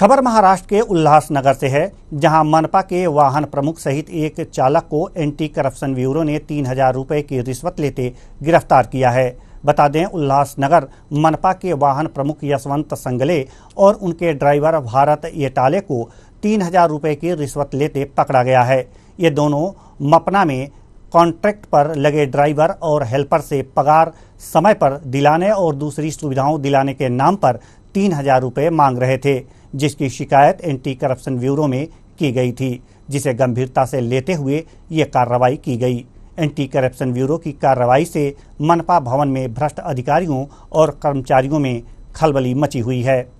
खबर महाराष्ट्र के उल्लासनगर से है जहां मनपा के वाहन प्रमुख सहित एक चालक को एंटी करप्शन ब्यूरो ने तीन हजार रूपए की रिश्वत लेते गिरफ्तार किया है बता दें उल्लासनगर मनपा के वाहन प्रमुख यशवंत संगले और उनके ड्राइवर भारत येटाले को तीन हजार रूपए की रिश्वत लेते पकड़ा गया है ये दोनों मपना में कॉन्ट्रैक्ट पर लगे ड्राइवर और हेल्पर से पगार समय पर दिलाने और दूसरी सुविधाओं दिलाने के नाम पर तीन हजार रूपए मांग रहे थे जिसकी शिकायत एंटी करप्शन ब्यूरो में की गई थी जिसे गंभीरता से लेते हुए ये कार्रवाई की गई एंटी करप्शन ब्यूरो की कार्रवाई से मनपा भवन में भ्रष्ट अधिकारियों और कर्मचारियों में खलबली मची हुई है